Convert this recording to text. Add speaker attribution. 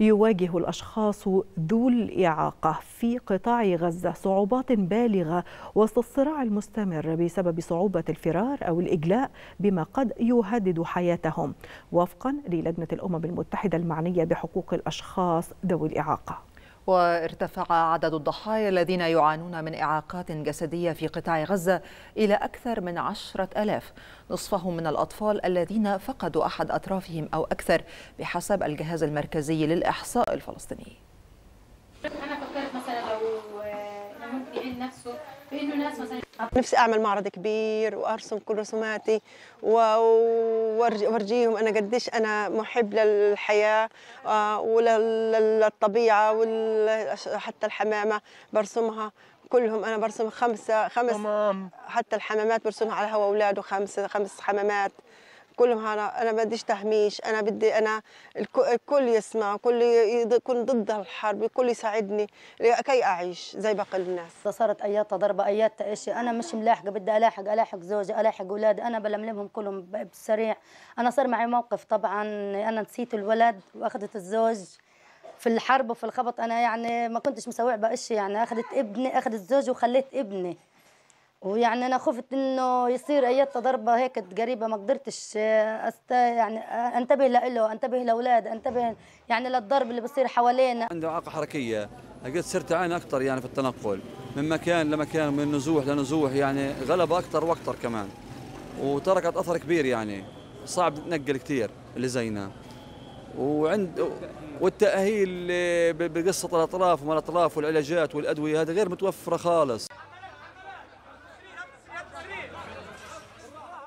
Speaker 1: يواجه الأشخاص ذو الإعاقة في قطاع غزة صعوبات بالغة وسط الصراع المستمر بسبب صعوبة الفرار أو الإجلاء بما قد يهدد حياتهم وفقا للجنة الأمم المتحدة المعنية بحقوق الأشخاص ذوي الإعاقة
Speaker 2: وارتفع عدد الضحايا الذين يعانون من إعاقات جسدية في قطاع غزة إلى أكثر من عشرة ألاف نصفهم من الأطفال الذين فقدوا أحد أطرافهم أو أكثر بحسب الجهاز المركزي
Speaker 3: للإحصاء الفلسطيني
Speaker 4: نفسه
Speaker 5: بانه ناس مثلا
Speaker 3: نفسي اعمل معرض كبير وارسم كل رسوماتي وارجيهم انا قديش انا محب للحياه آه، وللطبيعه وحتى الحمامه برسمها كلهم انا برسم خمسه خمس حتى الحمامات برسمها على هوا اولاد وخمسه خمس حمامات كلهم انا انا بديش تهميش انا بدي انا الكل يسمع
Speaker 5: الكل يكون ضد الحرب الكل يساعدني لكي اعيش زي باقي الناس صارت ايات ضربه ايات تعيشي انا مش ملاحقه بدي الاحق الاحق زوجي الاحق اولادي انا بلملمهم كلهم بسريع انا صار معي موقف طبعا انا نسيت الولد واخذت الزوج في الحرب وفي الخبط انا يعني ما كنتش مسوعبه شيء يعني اخذت ابني اخذت زوجي وخليت ابني ويعني انا خفت انه يصير اي ضربه هيك قريبه ما قدرتش آه، أست... يعني آه، انتبه له انتبه لاولاد انتبه يعني للضرب اللي بصير حوالينا
Speaker 4: عنده اعاقه حركيه قد صرت اعاني اكثر يعني في التنقل من مكان لمكان من نزوح لنزوح يعني غلب اكثر واكثر كمان وتركت اثر كبير يعني صعب تنقل كثير اللي زينا وعند والتاهيل بقصه الاطراف وما الاطراف والعلاجات والادويه هذا غير متوفره خالص